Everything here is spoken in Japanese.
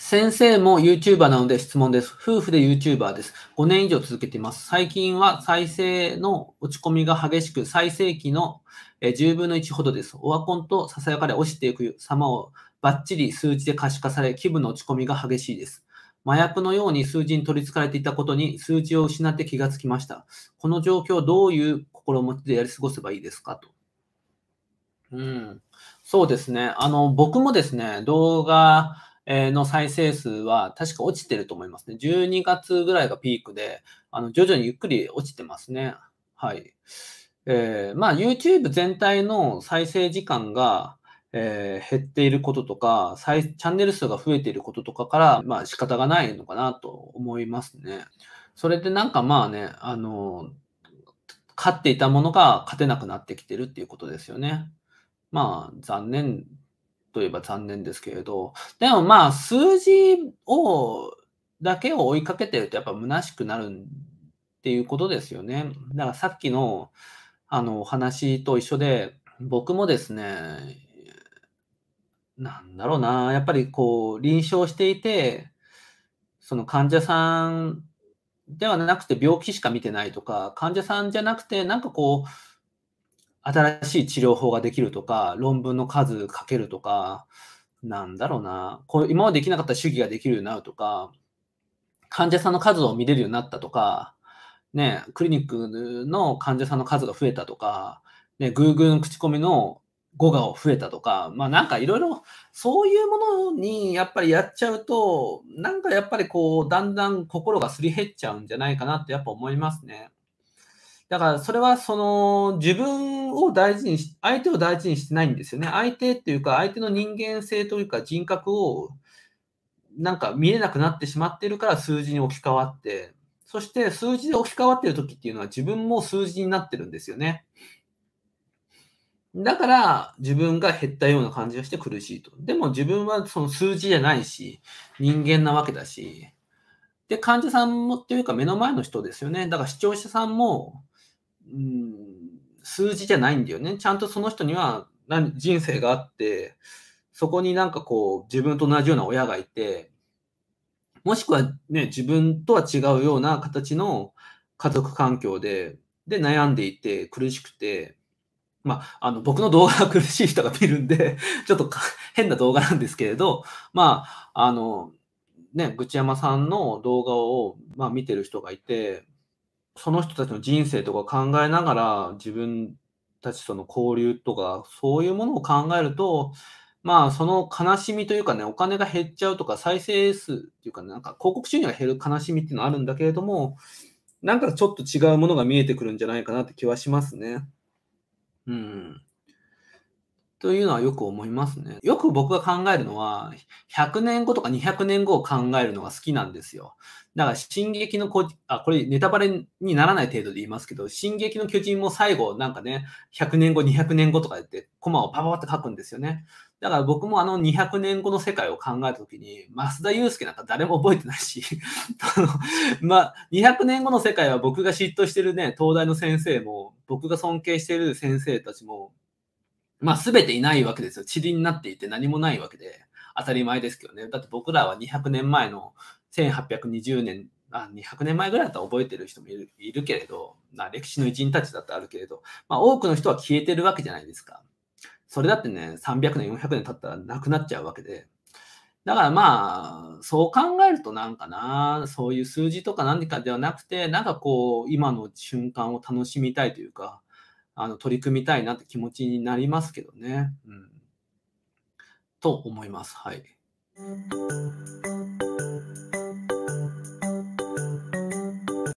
先生も YouTuber なので質問です。夫婦で YouTuber です。5年以上続けています。最近は再生の落ち込みが激しく、最盛期の10分の1ほどです。オワコンとささやかで落ちていく様をバッチリ数値で可視化され、気分の落ち込みが激しいです。麻薬のように数字に取り憑かれていたことに数字を失って気がつきました。この状況をどういう心持ちでやり過ごせばいいですかと。うん。そうですね。あの、僕もですね、動画、の再生数は確か落ちてると思いますね。12月ぐらいがピークで、あの徐々にゆっくり落ちてますね。はい。えー、まあ YouTube 全体の再生時間が、えー、減っていることとか、チャンネル数が増えていることとかから、まあ仕方がないのかなと思いますね。それでなんかまあね、あの、勝っていたものが勝てなくなってきてるっていうことですよね。まあ残念といえば残念ですけれど、でもまあ、数字を、だけを追いかけてるとやっぱ虚しくなるっていうことですよね。だからさっきの、あの、お話と一緒で、僕もですね、なんだろうな、やっぱりこう、臨床していて、その患者さんではなくて病気しか見てないとか、患者さんじゃなくて、なんかこう、新しい治療法ができるとか、論文の数かけるとか、なんだろうな、こう今までできなかった主義ができるようになるとか、患者さんの数を見れるようになったとか、ね、クリニックの患者さんの数が増えたとか、ね、Google の口コミの語が増えたとか、まあなんかいろいろそういうものにやっぱりやっちゃうと、なんかやっぱりこう、だんだん心がすり減っちゃうんじゃないかなってやっぱ思いますね。だからそれはその自分を大事にし、相手を大事にしてないんですよね。相手っていうか、相手の人間性というか人格をなんか見えなくなってしまってるから数字に置き換わって、そして数字で置き換わってる時っていうのは自分も数字になってるんですよね。だから自分が減ったような感じがして苦しいと。でも自分はその数字じゃないし、人間なわけだし。で、患者さんもっていうか目の前の人ですよね。だから視聴者さんもうん、数字じゃないんだよね。ちゃんとその人には人生があって、そこになんかこう、自分と同じような親がいて、もしくはね、自分とは違うような形の家族環境で、で、悩んでいて、苦しくて、まあ、あの、僕の動画が苦しい人が見るんで、ちょっと変な動画なんですけれど、まあ、あの、ね、愚痴山さんの動画を、まあ、見てる人がいて、その人たちの人生とか考えながら自分たちとの交流とかそういうものを考えるとまあその悲しみというかねお金が減っちゃうとか再生数っていうか、ね、なんか広告収入が減る悲しみっていうのはあるんだけれどもなんかちょっと違うものが見えてくるんじゃないかなって気はしますね。うん。というのはよく思いますね。よく僕が考えるのは、100年後とか200年後を考えるのが好きなんですよ。だから、進撃のこ、あ、これネタバレにならない程度で言いますけど、進撃の巨人も最後、なんかね、100年後、200年後とか言って、コマをパパパって書くんですよね。だから僕もあの200年後の世界を考えたときに、増田祐介なんか誰も覚えてないし まあ、200年後の世界は僕が嫉妬してるね、東大の先生も、僕が尊敬してる先生たちも、まあ、すべていないわけですよ。塵になっていて何もないわけで、当たり前ですけどね。だって僕らは200年前の1820年、あ200年前ぐらいだったら覚えてる人もいるいるけれど、まあ、歴史の偉人たちだってあるけれど、まあ、多くの人は消えてるわけじゃないですか。それだってね、300年、400年経ったらなくなっちゃうわけで。だからまあ、そう考えるとなんかな、そういう数字とか何かではなくて、なんかこう、今の瞬間を楽しみたいというか、あの取り組みたいなって気持ちになりますけどね。うん、と思います。はい。